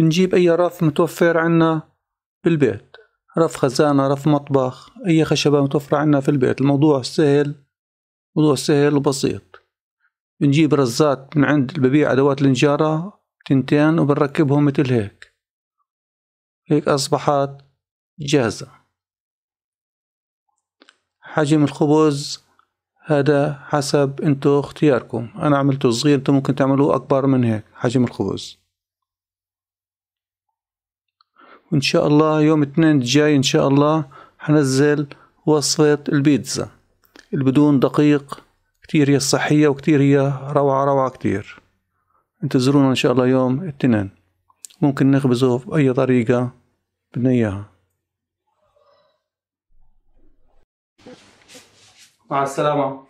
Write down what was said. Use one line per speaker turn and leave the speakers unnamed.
بنجيب
أي رف متوفر عنا بالبيت رف خزانة رف مطبخ أي خشبة متوفرة عنا في البيت الموضوع سهل موضوع سهل وبسيط بنجيب رزات من عند الببيع أدوات النجارة تنتين وبنركبهم مثل هيك هيك أصبحت جاهزة حجم الخبز هذا حسب انتو اختياركم انا عملته صغير انتو ممكن تعملوه اكبر من هيك حجم الخبز وان شاء الله يوم اثنين الجاي ان شاء الله حنزل وصفة البيتزا اللي بدون دقيق كتير هي صحية وكتير هي روعة روعة كتير انتظرونا ان شاء الله يوم اثنين ممكن نخبزه بأي طريقة بدنا اياها
مع السلامة